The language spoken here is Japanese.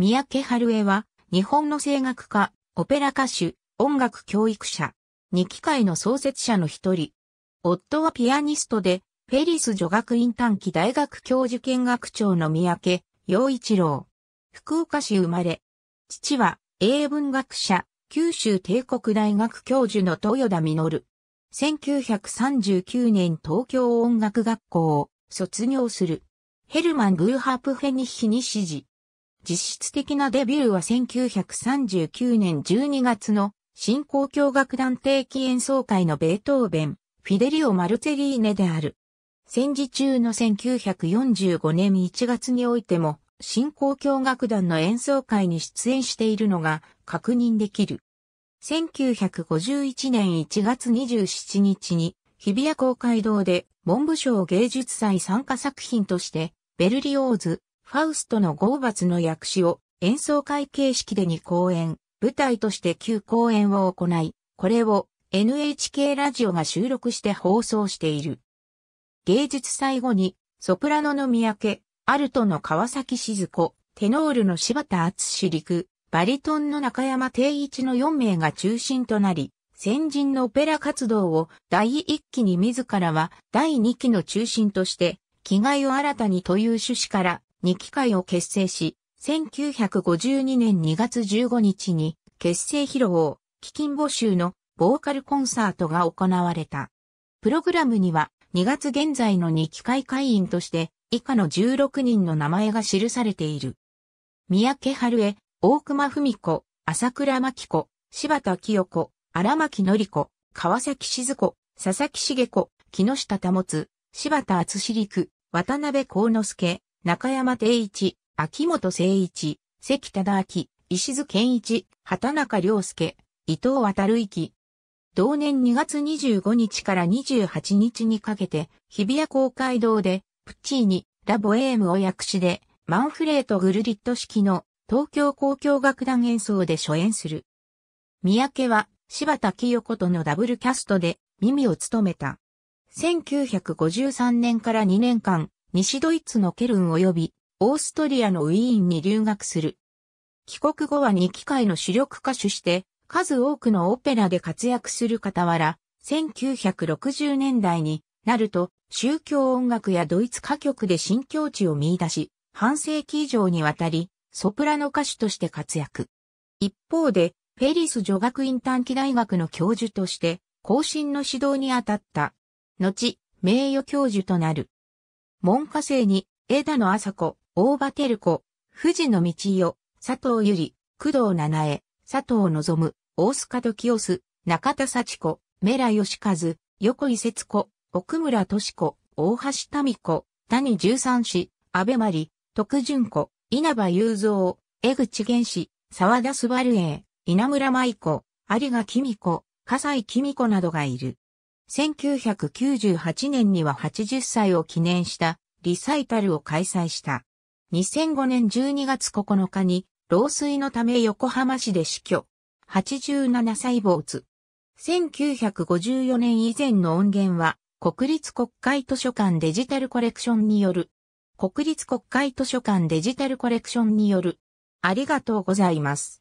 三宅春江は、日本の声楽家、オペラ歌手、音楽教育者、二機会の創設者の一人。夫はピアニストで、フェリス女学院短期大学教授見学長の三宅陽一郎。福岡市生まれ。父は、英文学者、九州帝国大学教授の豊田実。1939年東京音楽学校を卒業する。ヘルマン・グーハープフェニッヒに指示。実質的なデビューは1939年12月の新交響楽団定期演奏会のベートーベン、フィデリオ・マルツェリーネである。戦時中の1945年1月においても、新交響楽団の演奏会に出演しているのが確認できる。1951年1月27日に、日比谷公会堂で文部省芸術祭参加作品として、ベルリオーズ、ファウストのゴーバツの訳詞を演奏会形式で2公演、舞台として9公演を行い、これを NHK ラジオが収録して放送している。芸術祭後に、ソプラノの三宅、アルトの川崎静子、テノールの柴田厚史陸、バリトンの中山定一の4名が中心となり、先人のオペラ活動を第1期に自らは第2期の中心として、気概を新たにという趣旨から2機会を結成し、1952年2月15日に結成披露、基金募集のボーカルコンサートが行われた。プログラムには2月現在の2機会会員として以下の16人の名前が記されている。三宅春江、大熊文子、朝倉真紀子、柴田清子、荒牧紀子、川崎静子、佐々木茂子、木下保つ、柴田厚志陸、渡辺幸之助、中山定一、秋元誠一、関忠明、石津健一、畑中良介、伊藤渡る之。同年2月25日から28日にかけて、日比谷公会堂で、プッチーニ、ラボエームを訳詞で、マンフレート・グルリット式の東京交響楽団演奏で初演する。三宅は柴田清子とのダブルキャストで耳を務めた。1953年から2年間、西ドイツのケルン及びオーストリアのウィーンに留学する。帰国後は2機会の主力歌手して、数多くのオペラで活躍する傍ら、1960年代になると宗教音楽やドイツ歌曲で新境地を見出し、半世紀以上にわたり、ソプラノ歌手として活躍。一方で、フェリス女学院短期大学の教授として、後進の指導に当たった。後、名誉教授となる。門下生に、枝野麻子、大場照子、藤野道代、佐藤由里、工藤七重、佐藤望、大須時雄、中田幸子、メラ義和、横井節子、奥村敏子、大橋民子、谷十三子、安倍真理、徳順子、稲葉雄三、江口玄氏、沢田すばるえ、稲村舞子、有賀君子、笠井君子などがいる。1998年には80歳を記念したリサイタルを開催した。2005年12月9日に老衰のため横浜市で死去。87歳坊没。1954年以前の音源は国立国会図書館デジタルコレクションによる。国立国会図書館デジタルコレクションによる。ありがとうございます。